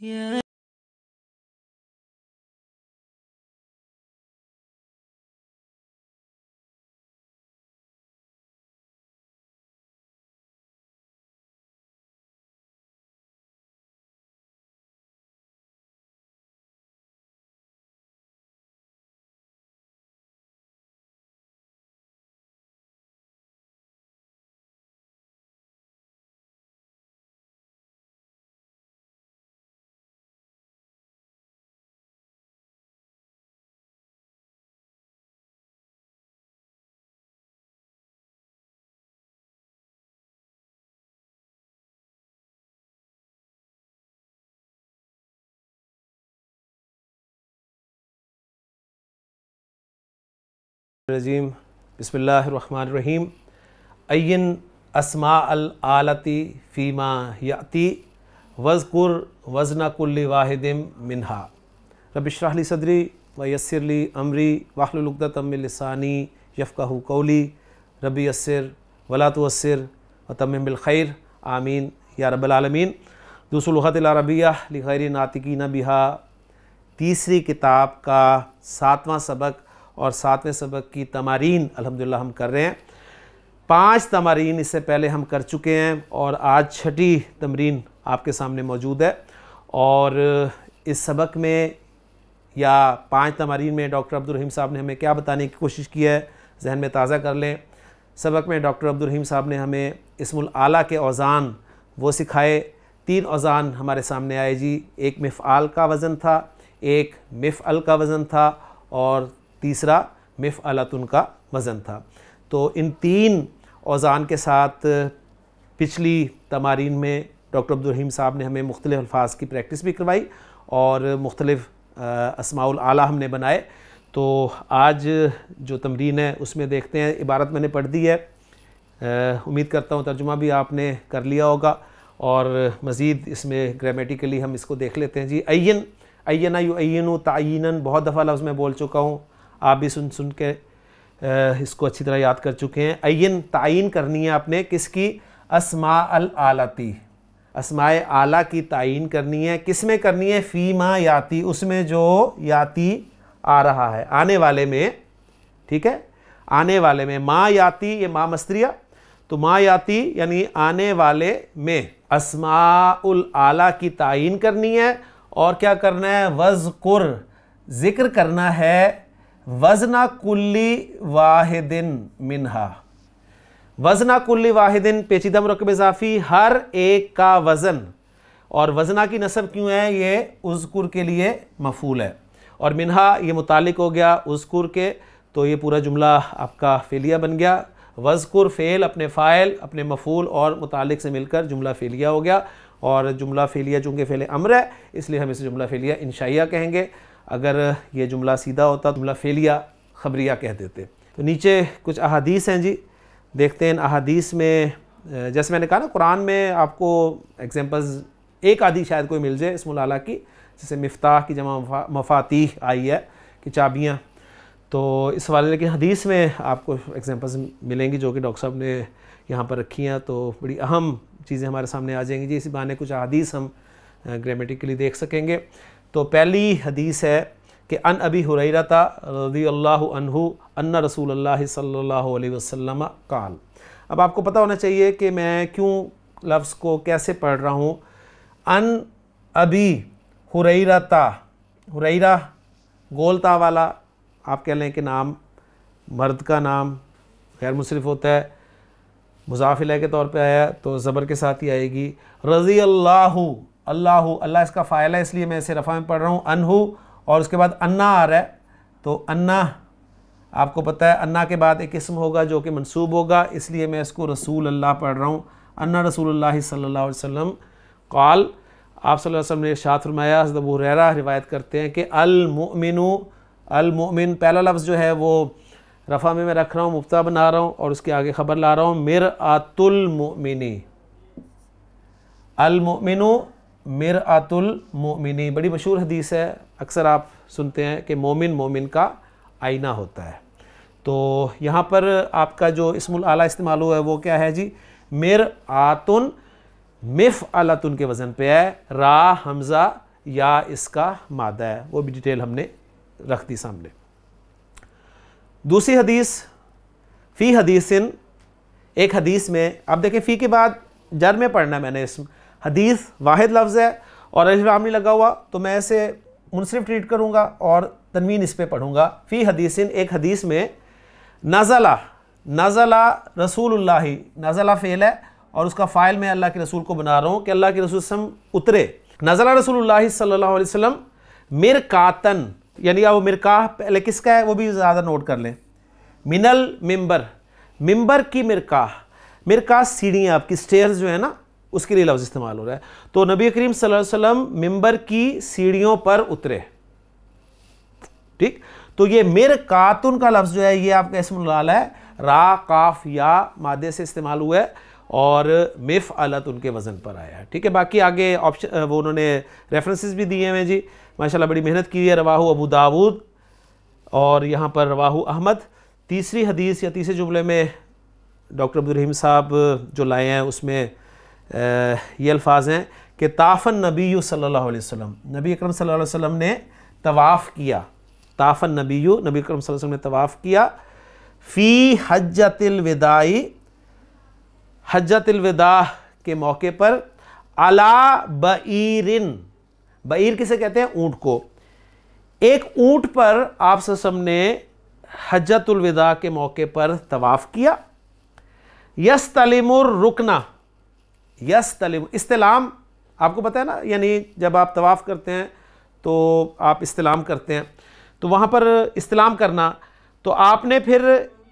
Yeah. الرجیم بسم اللہ الرحمن الرحیم این اسماء العالتی فیما یتی وزقر وزن کل واحدم منہا رب اشرح لی صدری و لی امری وحل القدہ تم لسانی یفقہ قولی رب ربی یسر ولاۃ وسر و بالخیر آمین یا رب العالمین دوسر لغت العربیہ لغیر ناتقین بہا تیسری کتاب کا ساتواں سبق اور ساتویں سبق کی تمارین الحمدللہ ہم کر رہے ہیں پانچ تمارین اس سے پہلے ہم کر چکے ہیں اور آج چھٹی تمرین آپ کے سامنے موجود ہے اور اس سبق میں یا پانچ تمارین میں ڈاکٹر عبد الرحیم صاحب نے ہمیں کیا بتانے کی کوشش کی ہے ذہن میں تازہ کر لیں سبق میں ڈاکٹر عبدالرحیم صاحب نے ہمیں اسم العلیٰ کے اوزان وہ سکھائے تین اوزان ہمارے سامنے آئے جی ایک مفعال کا وزن تھا ایک مفعل کا وزن تھا اور تیسرا مف علاطن کا وزن تھا تو ان تین اوزان کے ساتھ پچھلی تمارین میں ڈاکٹر عبدالرحیم صاحب نے ہمیں مختلف الفاظ کی پریکٹس بھی کروائی اور مختلف اسماع العلیٰ ہم نے بنائے تو آج جو تمرین ہے اس میں دیکھتے ہیں عبارت میں نے پڑھ دی ہے امید کرتا ہوں ترجمہ بھی آپ نے کر لیا ہوگا اور مزید اس میں گرامیٹیکلی ہم اس کو دیکھ لیتے ہیں جی این این اینو تعینن بہت دفعہ لفظ میں بول چکا ہوں آپ بھی سن سن کے اس کو اچھی طرح یاد کر چکے ہیں این تعین کرنی ہے آپ نے کس کی اسماء العالتی اسماء اعلیٰ کی تعین کرنی ہے کس میں کرنی ہے فی ما یاتی اس میں جو یاتی آ رہا ہے آنے والے میں ٹھیک ہے آنے والے میں ما یاتی یہ ما مستریہ تو ما یاتی یعنی آنے والے میں اسماء العلیٰ کی تعین کرنی ہے اور کیا کرنا ہے وزقر ذکر کرنا ہے وزن کلی واحد منہا وزن کلی واحد پیچیدہ مرکب اضافی ہر ایک کا وزن اور وزنا کی نصب کیوں ہے یہ اذکر کے لیے مفول ہے اور منہا یہ متعلق ہو گیا اذکر کے تو یہ پورا جملہ آپ کا فیلیا بن گیا وزقر فیل اپنے فائل اپنے مفول اور متعلق سے مل کر جملہ فیلیا ہو گیا اور جملہ فیلیا چونکہ فیل امر ہے اس لیے ہم اسے جملہ فیلیا انشائیہ کہیں گے اگر یہ جملہ سیدھا ہوتا جملہ فیلیا خبریہ کہہ دیتے تو نیچے کچھ احادیث ہیں جی دیکھتے ہیں ان احادیث میں جیسے میں نے کہا نا قرآن میں آپ کو ایگزامپلز ایک عادی شاید کوئی مل جائے اسم العلیٰ کی جیسے مفتاح کی جمع مفاتیح آئی ہے کہ چابیاں تو اس حوالے لیکن حدیث میں آپ کو ایگزامپلز ملیں گی جو کہ ڈاکٹر صاحب نے یہاں پر رکھی ہیں تو بڑی اہم چیزیں ہمارے سامنے آ جائیں گی جی اسی بہانے کچھ احادیث ہم گریمیٹیکلی دیکھ سکیں گے تو پہلی حدیث ہے کہ ان ابی حریر رضی اللہ عنہ ان رسول اللہ صلی اللہ علیہ وسلم قال اب آپ کو پتہ ہونا چاہیے کہ میں کیوں لفظ کو کیسے پڑھ رہا ہوں ان ابی حریر تا گولتا والا آپ کہہ لیں کہ نام مرد کا نام مصرف ہوتا ہے مضافلہ کے طور پہ آیا تو زبر کے ساتھ ہی آئے گی رضی اللہ اللہ اللہ اس کا فائل ہے اس لیے میں اسے رفع میں پڑھ رہا ہوں انہو اور اس کے بعد انا آ رہا ہے تو انا آپ کو پتہ ہے انا کے بعد ایک اسم ہوگا جو کہ منصوب ہوگا اس لیے میں اس کو رسول اللہ پڑھ رہا ہوں انہ رسول اللہ صلی اللہ علیہ وسلم قال آپ صلی اللہ علیہ وسلم نے ارشاد فرمایا حضرت ابو ریرا روایت کرتے ہیں کہ المؤمنو المؤمن پہلا لفظ جو ہے وہ رفع میں میں رکھ رہا ہوں مفتا بنا رہا ہوں اور اس کے آگے خبر لا رہا ہوں مر آت المنی مر آت بڑی مشہور حدیث ہے اکثر آپ سنتے ہیں کہ مومن مومن کا آئینہ ہوتا ہے تو یہاں پر آپ کا جو اسم العالی استعمال ہوا ہے وہ کیا ہے جی مر آتن مف الۃتن کے وزن پہ ہے را حمزہ یا اس کا مادہ ہے وہ بھی ڈیٹیل ہم نے رکھ دی سامنے دوسری حدیث فی حدیث ایک حدیث میں آپ دیکھیں فی کے بعد جر میں پڑھنا میں نے اسم حدیث واحد لفظ ہے اور لام نہیں لگا ہوا تو میں اسے منصرف ٹریٹ کروں گا اور تنوین اس پہ پڑھوں گا فی حدیث ایک حدیث میں نزلہ نزلہ رسول اللہ نزلہ فعل ہے اور اس کا فائل میں اللہ کے رسول کو بنا رہا ہوں کہ اللہ کے رسول وسلم اترے نزلہ رسول اللہ صلی اللہ علیہ وسلم مرکاتن یعنی وہ مرکاہ پہلے کس کا ہے وہ بھی زیادہ نوٹ کر لیں منل ممبر ممبر کی مرکاہ مرکاہ سیڑھی آپ کی سٹیئرز جو ہیں نا اس کے لیے لفظ استعمال ہو رہا ہے تو نبی کریم صلی اللہ علیہ وسلم ممبر کی سیڑھیوں پر اترے ٹھیک تو یہ میر کاتن کا لفظ جو ہے یہ آپ کا اسم لالا ہے را کاف یا مادے سے استعمال ہوا ہے اور مف علت ان کے وزن پر آیا ہے ٹھیک ہے باقی آگے آپشن وہ انہوں نے ریفرنسز بھی دیے ہیں جی ماشاءاللہ بڑی محنت کی ہے رواہو ابو داود اور یہاں پر رواہو احمد تیسری حدیث یا تیسرے جملے میں ڈاکٹر عبدالرحیم صاحب جو لائے ہیں اس میں یہ الفاظ ہیں کہ تافن نبی صلی اللہ علیہ وسلم نبی اکرم صلی اللہ علیہ وسلم نے طواف کیا طافن نبی نبی اکرم صلی اللہ علیہ وسلم نے طواف کیا فی حجت الوداعی حجت الوداع کے موقع پر علا بعیرن بعیر کسے کہتے ہیں اونٹ کو ایک اونٹ پر آپ وسلم نے حجت الوداع کے موقع پر طواف کیا یس الرکنہ الرکنا یس استلام آپ کو پتہ ہے نا یعنی جب آپ طواف کرتے ہیں تو آپ استلام کرتے ہیں تو وہاں پر استلام کرنا تو آپ نے پھر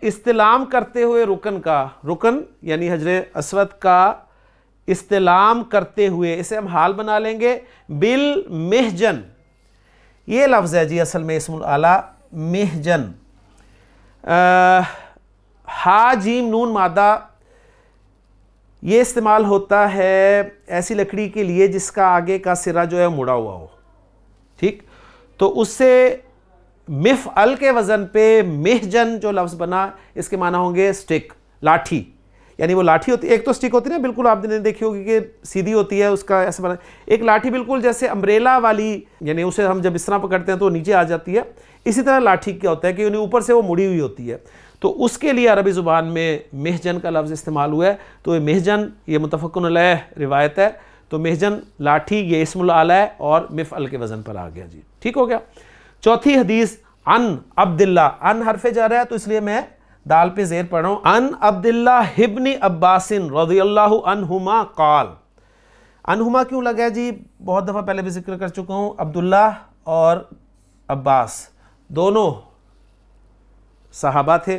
استلام کرتے ہوئے رکن کا رکن یعنی حجر اسود کا استلام کرتے ہوئے اسے ہم حال بنا لیں گے بل مہجن یہ لفظ ہے جی اصل میں اسم العلیٰ مہجن ہا جیم نون مادہ یہ استعمال ہوتا ہے ایسی لکڑی کے لیے جس کا آگے کا سرا جو ہے مڑا ہوا ہو ٹھیک تو اس سے مف ال کے وزن پہ مہجن جو لفظ بنا اس کے معنی ہوں گے سٹک لاٹھی یعنی وہ لاٹھی ہوتی ہے ایک تو سٹک ہوتی نا بالکل آپ نے دیکھی ہوگی کہ سیدھی ہوتی ہے اس کا ایسا بنا ایک لاٹھی بالکل جیسے امبریلا والی یعنی اسے ہم جب اس طرح پکڑتے ہیں تو نیچے آ جاتی ہے اسی طرح لاٹھی کیا ہوتا ہے کہ اوپر سے وہ مڑی ہوئی ہوتی ہے تو اس کے لیے عربی زبان میں مہجن کا لفظ استعمال ہوا ہے تو یہ مہجن یہ متفقن علیہ روایت ہے تو مہجن لاٹھی یہ اسم العلیٰ اور مفعل کے وزن پر آ گیا جی ٹھیک ہو گیا چوتھی حدیث ان عبداللہ ان حرفے جا رہا ہے تو اس لیے میں دال پہ زیر پڑھ رہا ہوں ان عبداللہ ابن عباس عباسن رضی اللہ عنہما قال انہما کیوں لگا ہے جی بہت دفعہ پہلے بھی ذکر کر چکا ہوں عبداللہ اور عباس دونوں صحابہ تھے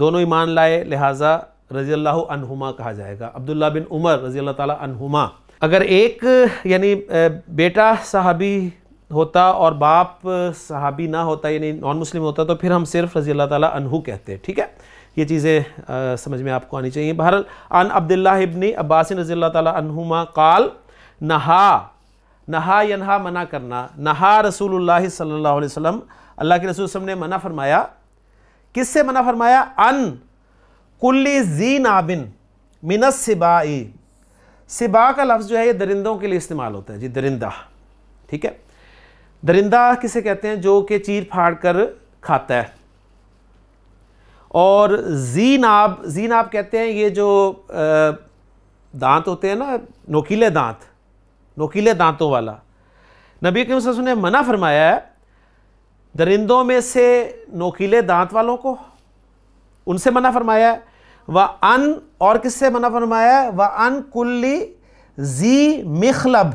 دونوں ایمان لائے لہٰذا رضی اللہ عنہما کہا جائے گا عبداللہ بن عمر رضی اللہ تعالیٰ عنہما اگر ایک یعنی بیٹا صحابی ہوتا اور باپ صحابی نہ ہوتا یعنی نان مسلم ہوتا تو پھر ہم صرف رضی اللہ تعالیٰ عنہ کہتے ٹھیک ہے یہ چیزیں سمجھ میں آپ کو آنی چاہیے بہرحال ان عبداللہ ابن عباس رضی اللہ تعالیٰ عنہما قال نہا نہا ینہا منع کرنا نہا رسول اللہ صلی اللہ علیہ وسلم اللہ کے رسول وسلم نے منع فرمایا کس سے منع فرمایا ان کلی زی نابن منس سبائی سبا کا لفظ جو ہے یہ درندوں کے لیے استعمال ہوتا ہے جی درندہ ٹھیک ہے درندہ کسے کہتے ہیں جو کہ چیر پھاڑ کر کھاتا ہے اور زی ناب زی ناب کہتے ہیں یہ جو دانت ہوتے ہیں نا نوکیلے دانت نوکیلے دانتوں والا نبی کریم صلی اللہ علیہ وسلم نے منع فرمایا ہے درندوں میں سے نوکیلے دانت والوں کو ان سے منع فرمایا ہے وہ ان اور کس سے منع فرمایا ہے وہ ان کلی زی مخلب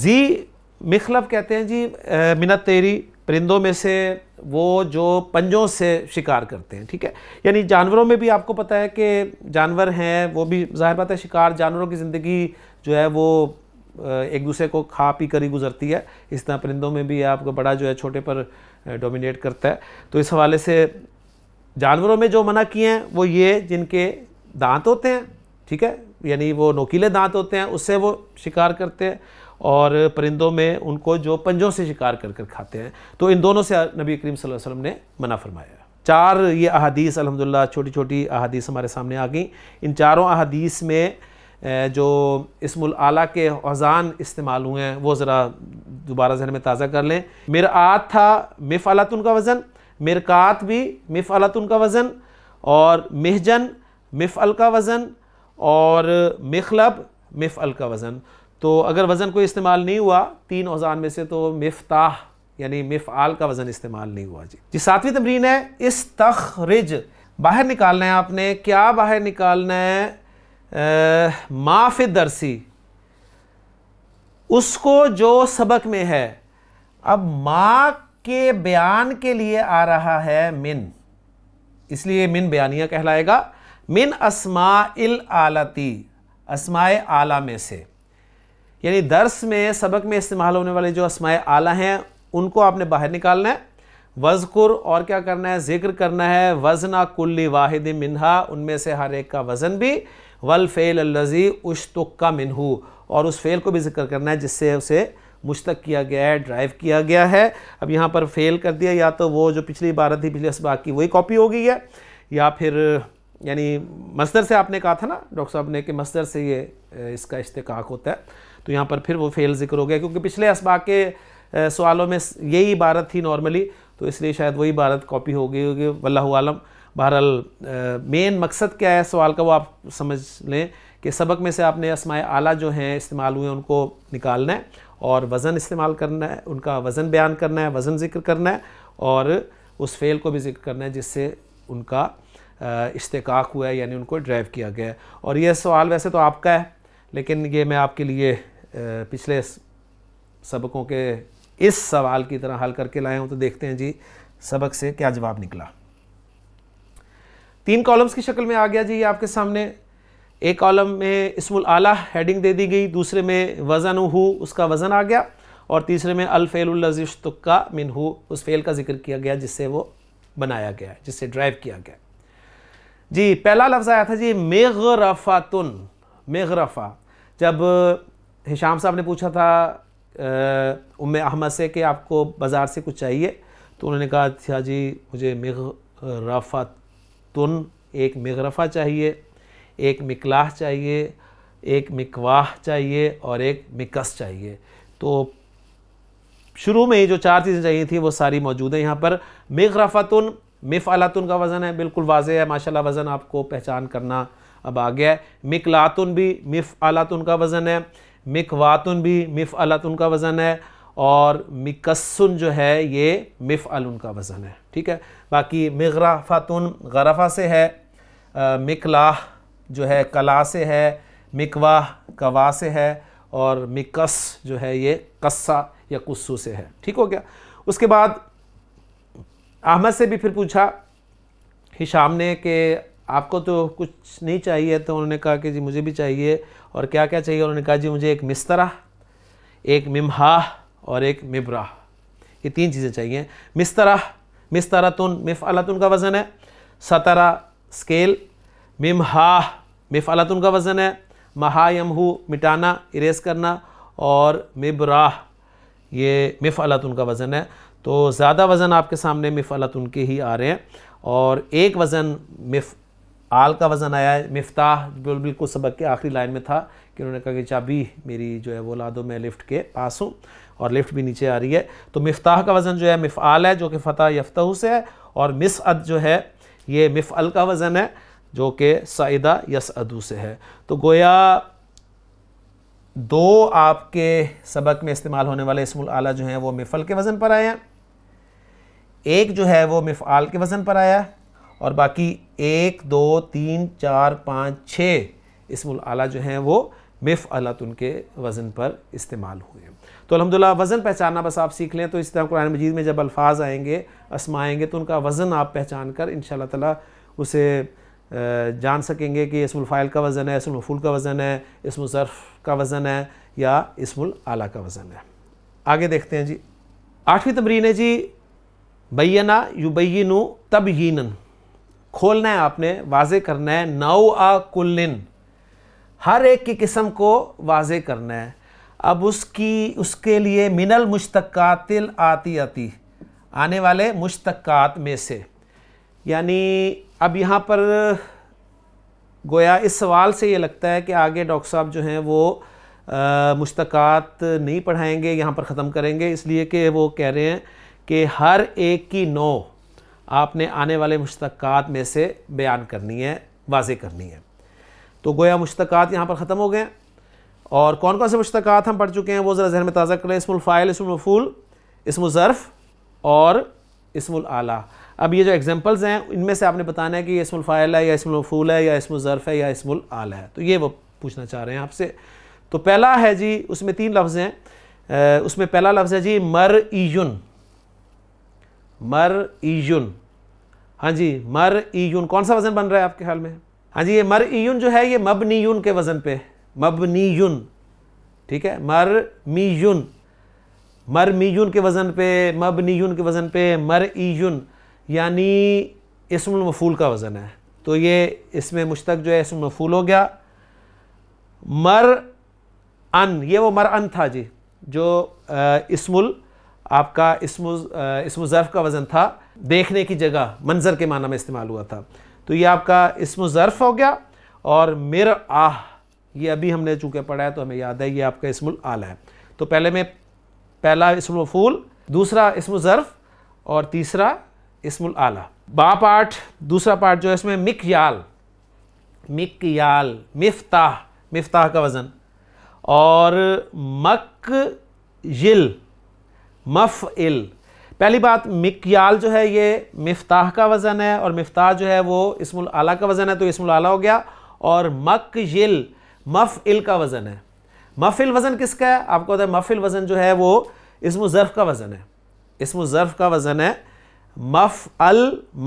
زی مخلب کہتے ہیں جی منت تیری پرندوں میں سے وہ جو پنجوں سے شکار کرتے ہیں ٹھیک ہے یعنی جانوروں میں بھی آپ کو پتہ ہے کہ جانور ہیں وہ بھی ظاہر بات ہے شکار جانوروں کی زندگی جو ہے وہ ایک دوسرے کو کھا پی کر ہی گزرتی ہے اس طرح پرندوں میں بھی آپ کو بڑا جو ہے چھوٹے پر ڈومینیٹ کرتا ہے تو اس حوالے سے جانوروں میں جو منع کیے ہیں وہ یہ جن کے دانت ہوتے ہیں ٹھیک ہے یعنی وہ نوکیلے دانت ہوتے ہیں اس سے وہ شکار کرتے ہیں اور پرندوں میں ان کو جو پنجوں سے شکار کر کر کھاتے ہیں تو ان دونوں سے نبی کریم صلی اللہ علیہ وسلم نے منع فرمایا چار یہ احادیث الحمدللہ چھوٹی چھوٹی احادیث ہمارے سامنے آ گئیں ان چاروں احادیث میں جو اسم العلیٰ کے اوزان استعمال ہوئے ہیں وہ ذرا دوبارہ ذہن میں تازہ کر لیں مرآت تھا مف کا وزن مرکات بھی مف کا وزن اور مہجن مفعل کا وزن اور مخلب مفعل کا وزن تو اگر وزن کوئی استعمال نہیں ہوا تین اوزان میں سے تو مفتاح یعنی مفعال کا وزن استعمال نہیں ہوا جی جی ساتویں تمرین ہے استخرج باہر نکالنا ہے آپ نے کیا باہر نکالنا ہے معاف درسی اس کو جو سبق میں ہے اب ماں کے بیان کے لیے آ رہا ہے من اس لیے من بیانیہ کہلائے گا من اسماء العالتی اسماء اعلیٰ میں سے یعنی درس میں سبق میں استعمال ہونے والے جو اسماء اعلیٰ ہیں ان کو آپ نے باہر نکالنا ہے وزقر اور کیا کرنا ہے ذکر کرنا ہے وزنہ کلی واحد منہا ان میں سے ہر ایک کا وزن بھی ول اللذی اشتق کا منہو اور اس فعل کو بھی ذکر کرنا ہے جس سے اسے مشتق کیا گیا ہے ڈرائیو کیا گیا ہے اب یہاں پر فیل کر دیا یا تو وہ جو پچھلی عبارت تھی پچھلے اسباق کی وہی کاپی ہو گئی ہے یا پھر یعنی مصدر سے آپ نے کہا تھا نا ڈاکٹر صاحب نے کہ مصدر سے یہ اس کا اشتقاق ہوتا ہے تو یہاں پر پھر وہ فیل ذکر ہو گیا کیونکہ پچھلے اسباق کے سوالوں میں یہی عبارت تھی نارملی تو اس لیے شاید وہی عبارت کاپی ہو گئی ہوگی واللہ عالم بہرحال مین مقصد کیا ہے سوال کا وہ آپ سمجھ لیں کہ سبق میں سے آپ نے اسماء اعلیٰ جو ہیں استعمال ہوئے ان کو نکالنا ہے اور وزن استعمال کرنا ہے ان کا وزن بیان کرنا ہے وزن ذکر کرنا ہے اور اس فعل کو بھی ذکر کرنا ہے جس سے ان کا اشتقاق ہوا ہے یعنی ان کو ڈرائیو کیا گیا ہے اور یہ سوال ویسے تو آپ کا ہے لیکن یہ میں آپ کے لیے پچھلے سبقوں کے اس سوال کی طرح حل کر کے لائے ہوں تو دیکھتے ہیں جی سبق سے کیا جواب نکلا تین کالمز کی شکل میں آ گیا جی آپ کے سامنے ایک کالم میں اسم العلیٰ ہیڈنگ دے دی گئی دوسرے میں وزن ہو اس کا وزن آ گیا اور تیسرے میں الفیل العزیشتہ من ہو اس فیل کا ذکر کیا گیا جس سے وہ بنایا گیا ہے جس سے ڈرائیو کیا گیا جی پہلا لفظ آیا تھا جی میغ مغرفا جب ہشام صاحب نے پوچھا تھا ام احمد سے کہ آپ کو بازار سے کچھ چاہیے تو انہوں نے کہا تھا اچھا جی مجھے مغرفت تن ایک مغرفہ چاہیے ایک مکلاح چاہیے ایک مکواہ چاہیے اور ایک مکس چاہیے تو شروع میں ہی جو چار چیزیں چاہیے تھیں وہ ساری موجود ہیں یہاں پر مغرفہ تن کا وزن ہے بالکل واضح ہے ماشاءاللہ وزن آپ کو پہچان کرنا اب آ گیا ہے مکلاتن بھی مفعلتن کا وزن ہے مکواتن بھی مفعلتن کا وزن ہے اور مکسن جو ہے یہ مف ان کا وزن ہے ٹھیک ہے باقی مغرافتن غرفہ سے ہے مکلاح جو ہے کلا سے ہے مکواہ کوا سے ہے اور مکس جو ہے یہ قصہ یا قصو سے ہے ٹھیک ہو گیا اس کے بعد احمد سے بھی پھر پوچھا ہشام نے کہ آپ کو تو کچھ نہیں چاہیے تو انہوں نے کہا کہ جی مجھے بھی چاہیے اور کیا کیا چاہیے انہوں نے کہا جی مجھے ایک مسترہ ایک ممحاہ اور ایک مبراہ یہ تین چیزیں چاہیے مسترح مسترات مف التون کا وزن ہے سترا اسکیل ممہا مف کا وزن ہے مہا یمہو مٹانا اریس کرنا اور مبراہ یہ مف کا وزن ہے تو زیادہ وزن آپ کے سامنے مف کے ہی آ رہے ہیں اور ایک وزن مف آل کا وزن آیا ہے مفتاح بالکل سبق کے آخری لائن میں تھا کہ انہوں نے کہا کہ چابی میری جو ہے وہ لادو میں لفٹ کے پاس ہوں اور لفٹ بھی نیچے آ رہی ہے تو مفتاح کا وزن جو ہے مفعال ہے جو کہ فتح یفتہ سے ہے اور مسعد جو ہے یہ مفعل کا وزن ہے جو کہ سعیدہ یس ادو سے ہے تو گویا دو آپ کے سبق میں استعمال ہونے والے اسم العلیٰ جو ہیں وہ مفعل کے وزن پر آئے ہیں ایک جو ہے وہ مفعال کے وزن پر آیا اور باقی ایک دو تین چار پانچ چھ اسم العلیٰ جو ہیں وہ مفعلت ان کے وزن پر استعمال ہوئے ہیں تو الحمدللہ وزن پہچاننا بس آپ سیکھ لیں تو اس طرح قرآن مجید میں جب الفاظ آئیں گے اسما آئیں گے تو ان کا وزن آپ پہچان کر ان شاء اللہ تعالیٰ اسے جان سکیں گے کہ اسم الفائل کا وزن ہے اسم الفول کا وزن ہے اسم الظرف کا وزن ہے یا اسم العلیٰ کا وزن ہے آگے دیکھتے ہیں جی آٹھویں تمرین ہے جی بینا یو بیہین تب کھولنا ہے آپ نے واضح کرنا ہے آ کلن ہر ایک کی قسم کو واضح کرنا ہے اب اس کی اس کے لیے من المشتقات آتی آتی آنے والے مشتقات میں سے یعنی اب یہاں پر گویا اس سوال سے یہ لگتا ہے کہ آگے ڈاکٹر صاحب جو ہیں وہ مشتقات نہیں پڑھائیں گے یہاں پر ختم کریں گے اس لیے کہ وہ کہہ رہے ہیں کہ ہر ایک کی نو آپ نے آنے والے مشتقات میں سے بیان کرنی ہے واضح کرنی ہے تو گویا مشتقات یہاں پر ختم ہو گئے اور کون کون سے مشتقات ہم پڑھ چکے ہیں وہ ذرا ذہن میں تازہ کریں اسم الفائل اسم المفول اسم الفول اور اسم العلیٰ اب یہ جو ایگزامپلز ہیں ان میں سے آپ نے بتانا ہے کہ یہ اسم الفائل ہے یا اسم الفول ہے یا اسم الظرف ہے یا اسم العلیٰ ہے تو یہ وہ پوچھنا چاہ رہے ہیں آپ سے تو پہلا ہے جی اس میں تین لفظ ہیں اس میں پہلا لفظ ہے جی مر ایون مر ایون ہاں جی مر ایون کون سا وزن بن رہا ہے آپ کے حال میں ہاں جی یہ مر ایون جو ہے یہ مبنیون کے وزن پہ مبنی یون ٹھیک ہے مر می یون مر می یون کے وزن پہ مبنی یون کے وزن پہ مر ای یون یعنی اسم المفول کا وزن ہے تو یہ اس میں مشتق جو ہے اسم المفول ہو گیا مر ان یہ وہ مر ان تھا جی جو اسم ال آپ کا اسم اسم ظرف کا وزن تھا دیکھنے کی جگہ منظر کے معنی میں استعمال ہوا تھا تو یہ آپ کا اسم ظرف ہو گیا اور مر آہ یہ ابھی ہم نے چونکہ پڑھا ہے تو ہمیں یاد ہے یہ آپ کا اسم العال ہے تو پہلے میں پہلا اسم الفول دوسرا اسم الظرف اور تیسرا اسم العلیٰ با پارٹ دوسرا پارٹ جو ہے اس میں مکیال مک یال مفتاح مفتاح کا وزن اور مک یل مف ال پہلی بات مکیال جو ہے یہ مفتاح کا وزن ہے اور مفتاح جو ہے وہ اسم العلیٰ کا وزن ہے تو اسم العلیٰ ہو گیا اور مک یل مف ال کا وزن ہے مف ال وزن کس کا ہے آپ کو مف ال وزن جو ہے وہ اسم و ظرف کا وزن ہے اسم و ظرف کا وزن ہے مف ال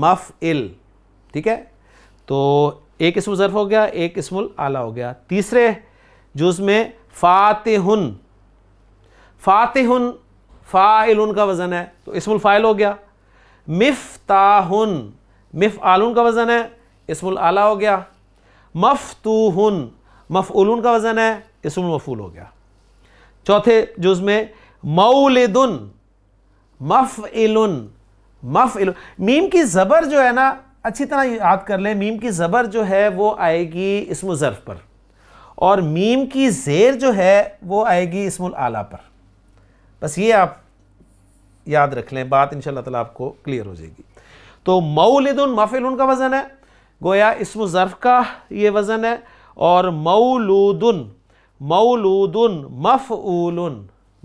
مف ال ٹھیک ہے تو ایک اسم و ہو گیا ایک اسم العلیٰ ہو گیا تیسرے جو اس میں فاتحن فاتحن فات فاعل کا وزن ہے تو اسم الفائل ہو گیا مفتاحن مف کا وزن ہے اسم العلیٰ ہو گیا مفتوہن مفعولون کا وزن ہے اسم مفعول ہو گیا چوتھے جز میں مولدن مفعلن مفعلن میم کی زبر جو ہے نا اچھی طرح یاد کر لیں میم کی زبر جو ہے وہ آئے گی اسم و ظرف پر اور میم کی زیر جو ہے وہ آئے گی اسم العلیٰ پر بس یہ آپ یاد رکھ لیں بات ان شاء اللہ تعالیٰ آپ کو کلیئر ہو جائے گی تو مولدن مفعلن کا وزن ہے گویا اسم و ظرف کا یہ وزن ہے اور مولودن مولودن مفعولن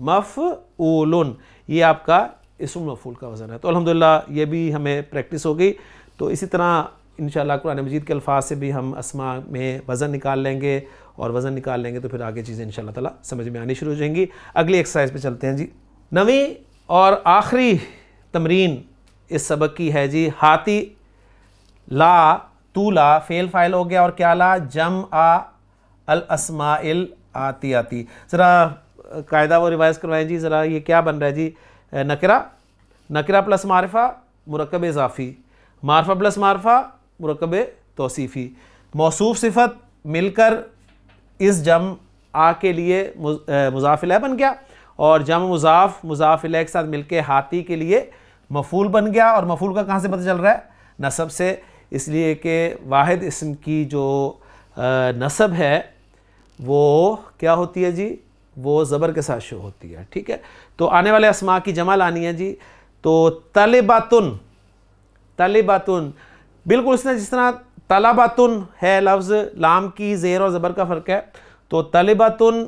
مفعولن یہ آپ کا اسم مفعول کا وزن ہے تو الحمدللہ یہ بھی ہمیں پریکٹس ہو گئی تو اسی طرح انشاءاللہ قرآن مجید کے الفاظ سے بھی ہم اسما میں وزن نکال لیں گے اور وزن نکال لیں گے تو پھر آگے چیزیں انشاءاللہ تعالی سمجھ میں آنی شروع ہو جائیں گی اگلی ایکسرسائز پہ چلتے ہیں جی نویں اور آخری تمرین اس سبق کی ہے جی ہاتھی لا تو لا فیل فائل ہو گیا اور کیا لا جم آ آتی آتی ذرا قاعدہ وہ ریوائز کروائیں جی ذرا یہ کیا بن رہا ہے جی نکرہ نکرہ پلس معرفہ مرکب اضافی معرفہ پلس معرفہ مرکب توصیفی موصوف صفت مل کر اس جم آ کے لیے مضافلہ بن گیا اور جم مضاف مضاف مضافلہ ایک ساتھ مل کے ہاتھی کے لیے مفول بن گیا اور مفول کا کہاں سے پتہ چل رہا ہے نصب سے اس لیے کہ واحد اسم کی جو نصب ہے وہ کیا ہوتی ہے جی وہ زبر کے ساتھ شو ہوتی ہے ٹھیک ہے تو آنے والے اسما کی جمع لانی ہے جی تو طلباتن طلباتن بالکل اس نے جس طرح طلباتن ہے لفظ لام کی زیر اور زبر کا فرق ہے تو طلباتن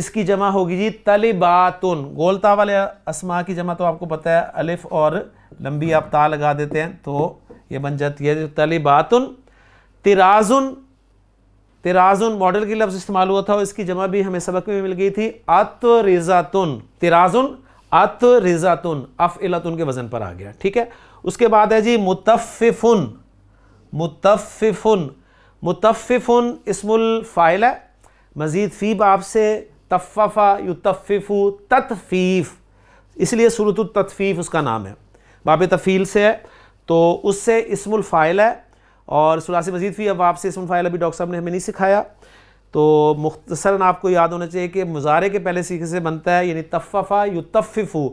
اس کی جمع ہوگی جی طلباتن گولتا والے اسما کی جمع تو آپ کو پتہ ہے الف اور لمبی آپ تا لگا دیتے ہیں تو یہ بن جاتی ہے طالباتن ترازن ترازن ماڈل کی لفظ استعمال ہوا تھا اس کی جمع بھی ہمیں سبق میں مل گئی تھی ات رضاتن تراظن ات رضاتن اف الۃۃ کے وزن پر آ گیا ٹھیک ہے اس کے بعد ہے جی متففن متففن متففن اسم الفائل ہے مزید فی باپ سے تففا یتففو تتفیف اس لیے صورت التطفیف اس کا نام ہے باب تفیل سے ہے تو اس سے اسم الفائل ہے اور سے مزید بھی اب آپ سے اسم الفائل ابھی ڈاکٹر صاحب نے ہمیں نہیں سکھایا تو مختصراً آپ کو یاد ہونا چاہیے کہ مظاہرے کے پہلے سیکھے سے بنتا ہے یعنی تففا یتففو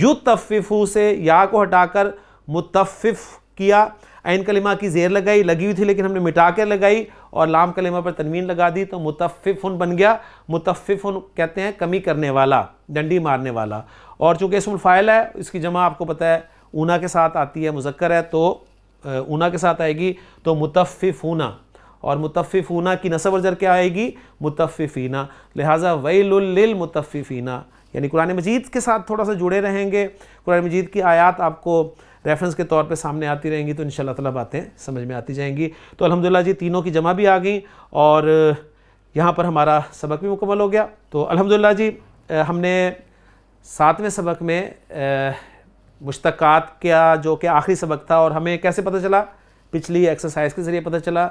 یتففو سے یا کو ہٹا کر متفف کیا عین کلمہ کی زیر لگائی لگی ہوئی تھی لیکن ہم نے مٹا کر لگائی اور لام کلمہ پر تنوین لگا دی تو متففن بن گیا متففن کہتے ہیں کمی کرنے والا ڈنڈی مارنے والا اور چونکہ اسم الفائل ہے اس کی جمع آپ کو پتہ ہے اونا کے ساتھ آتی ہے مذکر ہے تو اونا کے ساتھ آئے گی تو متفنا اور متففونہ کی نصب و ذر کیا آئے گی متففینہ لہٰذا ویل لل یعنی قرآن مجید کے ساتھ تھوڑا سا جڑے رہیں گے قرآن مجید کی آیات آپ کو ریفرنس کے طور پہ سامنے آتی رہیں گی تو انشاءاللہ شاء باتیں سمجھ میں آتی جائیں گی تو الحمدللہ جی تینوں کی جمع بھی آ گئیں اور یہاں پر ہمارا سبق بھی مکمل ہو گیا تو الحمدللہ جی ہم نے ساتویں سبق میں مشتقات کیا جو کہ آخری سبق تھا اور ہمیں کیسے پتہ چلا پچھلی ایکسرسائز کے ذریعے پتہ چلا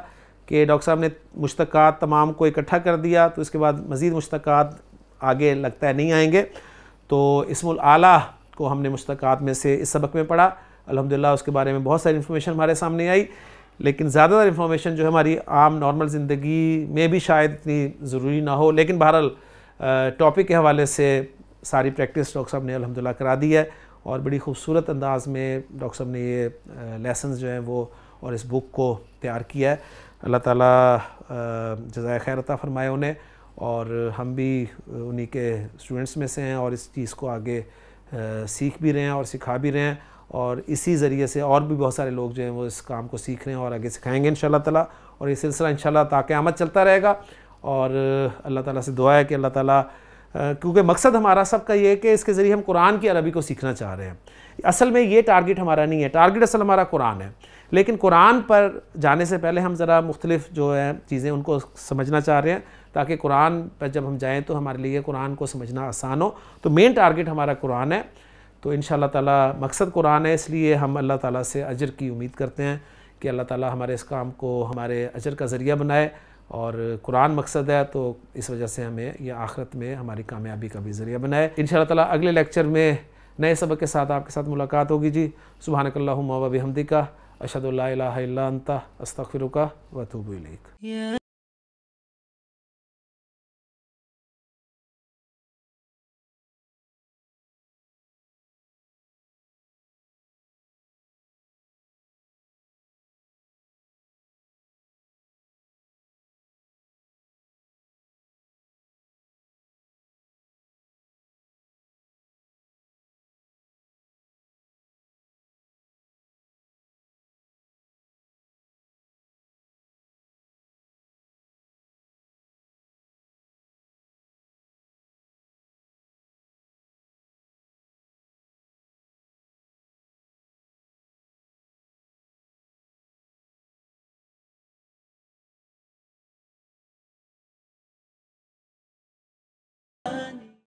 کہ ڈاکٹر صاحب نے مشتقات تمام کو اکٹھا کر دیا تو اس کے بعد مزید مشتقات آگے لگتا ہے نہیں آئیں گے تو اسم العلیٰ کو ہم نے مشتقات میں سے اس سبق میں پڑھا الحمدللہ اس کے بارے میں بہت ساری انفارمیشن ہمارے سامنے آئی لیکن زیادہ تر انفارمیشن جو ہماری عام نارمل زندگی میں بھی شاید اتنی ضروری نہ ہو لیکن بہرحال ٹاپک کے حوالے سے ساری پریکٹس ڈاکٹر صاحب نے الحمدللہ کرا دی ہے اور بڑی خوبصورت انداز میں ڈاکٹر صاحب نے یہ لیسنز جو ہیں وہ اور اس بک کو تیار کیا ہے اللہ تعالیٰ جزائے خیر عطا فرمائے انہیں اور ہم بھی انہی کے اسٹوڈنٹس میں سے ہیں اور اس چیز کو آگے سیکھ بھی رہے ہیں اور سکھا بھی رہے ہیں اور اسی ذریعے سے اور بھی بہت سارے لوگ جو ہیں وہ اس کام کو سیکھ رہے ہیں اور آگے سکھائیں گے ان شاء اللہ تعالیٰ اور یہ سلسلہ ان شاء اللہ چلتا رہے گا اور اللہ تعالیٰ سے دعا ہے کہ اللہ تعالیٰ کیونکہ مقصد ہمارا سب کا یہ ہے کہ اس کے ذریعے ہم قرآن کی عربی کو سیکھنا چاہ رہے ہیں اصل میں یہ ٹارگٹ ہمارا نہیں ہے ٹارگٹ اصل ہمارا قرآن ہے لیکن قرآن پر جانے سے پہلے ہم ذرا مختلف جو ہے چیزیں ان کو سمجھنا چاہ رہے ہیں تاکہ قرآن پر جب ہم جائیں تو ہمارے لیے قرآن کو سمجھنا آسان ہو تو مین ٹارگٹ ہمارا قرآن ہے تو ان شاء اللہ تعالیٰ مقصد قرآن ہے اس لیے ہم اللہ تعالیٰ سے اجر کی امید کرتے ہیں کہ اللہ تعالیٰ ہمارے اس کام کو ہمارے اجر کا ذریعہ بنائے اور قرآن مقصد ہے تو اس وجہ سے ہمیں یہ آخرت میں ہماری کامیابی کا بھی ذریعہ بنائے ان شاء اللہ تعالیٰ اگلے لیکچر میں نئے سبق کے ساتھ آپ کے ساتھ ملاقات ہوگی جی سبحانک اللہم و بحمدکا کا اللہ الہ الا انتا استغفرکا و توبو علیک